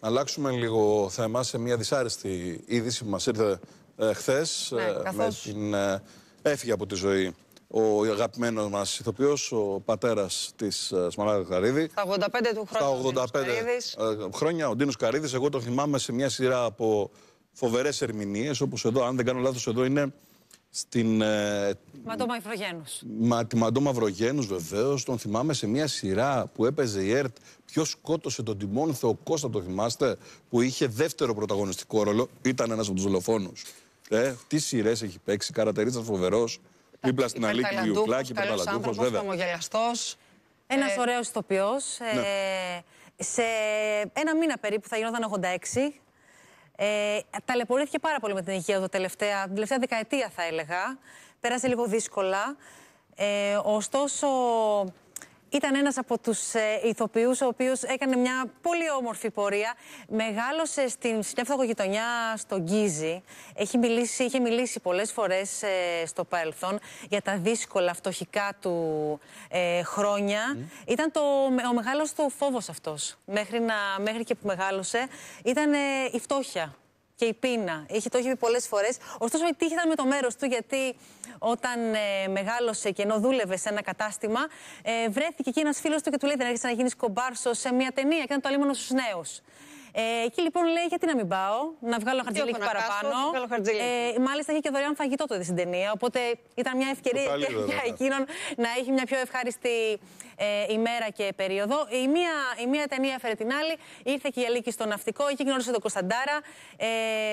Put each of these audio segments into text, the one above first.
Να αλλάξουμε λίγο θέμα σε μια δυσάρεστη είδηση που μας ήρθε ε, χθες. Ναι, ε, με την, ε, έφυγε από τη ζωή ο αγαπημένος μας ηθοποιός, ο πατέρας της ε, Σμαράγδα Καρίδη. Στα 85 του χρόνια. τα 85 χρόνια ο Ντίνος Καρίδης. Εγώ το θυμάμαι σε μια σειρά από φοβερές ερμηνείες, όπως εδώ, αν δεν κάνω λάθος, εδώ είναι στην. Ε, Μαντώ Μαυρογένου. Μα, τη βεβαίως. Τον θυμάμαι σε μια σειρά που έπαιζε η ΕΡΤ. Ποιος σκότωσε τον Τιμόν Θεοκώστα, το θυμάστε, που είχε δεύτερο πρωταγωνιστικό ρόλο. Ήταν ένας από τους δολοφόνους. Ε, τι σειρές έχει παίξει, καρατερίτσας φοβερός. Δίπλα στην Αλίκη Γιουκλάκη, Παπαλαντούχο, βέβαια. Ένα ωραίο ηθοποιό. Σε ένα μήνα περίπου θα γινόταν 86. Ε, ταλαιπωρήθηκε πάρα πολύ με την υγεία του τελευταία, την τελευταία δεκαετία θα έλεγα. Πέρασε λίγο δύσκολα. Ε, ωστόσο, ήταν ένας από τους ε, ηθοποιούς ο οποίος έκανε μια πολύ όμορφη πορεία. Μεγάλωσε στην συνέφθαγο γειτονιά στον Γκίζι. Έχει μιλήσει, είχε μιλήσει πολλές φορές ε, στο παρελθόν για τα δύσκολα φτωχικά του ε, χρόνια. Ήταν το, ο μεγάλος του φόβος αυτός μέχρι, να, μέχρι και που μεγάλωσε. Ήταν ε, η φτώχεια και η πείνα. Είχε, το έχει πει πολλές φορές. Ωστόσο, η τύχη ήταν με το μέρος του, γιατί όταν ε, μεγάλωσε και ενώ δούλευε σε ένα κατάστημα, ε, βρέθηκε εκεί ένας φίλος του και του λέει: Δεν έρχεσαι να γίνεις κομπάρσος σε μια ταινία και ήταν το αλίμονο στους νέους. Ε, εκεί λοιπόν λέει: Γιατί να μην πάω, να βγάλω χαρτζελίκι παραπάνω. Κάσω, ε, μάλιστα είχε και δωρεάν φαγητό τότε στην ταινία. Οπότε ήταν μια ευκαιρία για εκείνον να έχει μια πιο ευχάριστη ε, ημέρα και περίοδο. Η μία, η μία ταινία έφερε την άλλη. Ήρθε και η Αλίκη στο ναυτικό. Εκεί γνώρισε τον Κωνσταντάρα. Ε,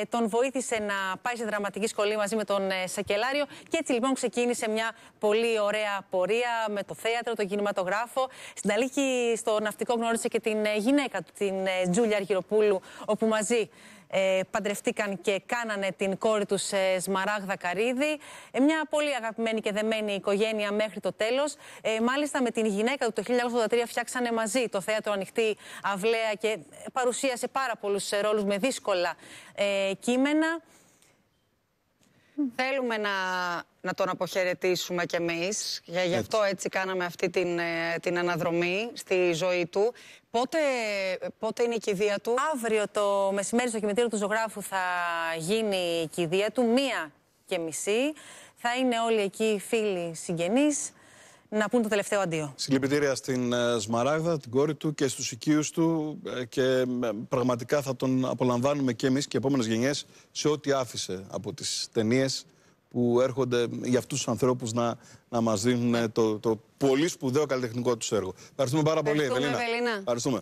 τον βοήθησε να πάει σε δραματική σχολή μαζί με τον ε, Σακελάριο. Και έτσι λοιπόν ξεκίνησε μια πολύ ωραία πορεία με το θέατρο, τον κινηματογράφο. Στην Αλίκη στο ναυτικό γνώρισε και την ε, γυναίκα του, την ε, Τζούλια Αργυροπούλου, όπου μαζί ε, παντρευτήκαν και κάνανε την κόρη τους ε, Σμαράγδα Καρίδη. Ε, μια πολύ αγαπημένη και δεμένη οικογένεια μέχρι το τέλος. Ε, μάλιστα με την γυναίκα του το 1983 φτιάξανε μαζί το θέατρο Ανοιχτή Αυλαία και παρουσίασε πάρα πολλούς ρόλους με δύσκολα ε, κείμενα. Θέλουμε να, να τον αποχαιρετήσουμε κι εμείς. Για, γι' αυτό έτσι κάναμε αυτή την, ε, την αναδρομή στη ζωή του. Πότε, πότε είναι η κηδεία του? Αύριο το μεσημέρι στο κημετήριο του ζωγράφου θα γίνει η κηδεία του. Μία και μισή. Θα είναι όλοι εκεί φίλοι συγγενείς να πούν το τελευταίο αντίο. Συλληπιτήρια στην ε, Σμαράγδα, την κόρη του και στους οικείους του ε, και ε, πραγματικά θα τον απολαμβάνουμε και εμείς και οι επόμενες γενιές σε ό,τι άφησε από τις ταινίες που έρχονται για αυτούς τους ανθρώπους να, να μας δίνουν το, το πολύ σπουδαίο καλλιτεχνικό τους έργο. Ευχαριστούμε πάρα πολύ, Ευελίνα. Ευχαριστούμε.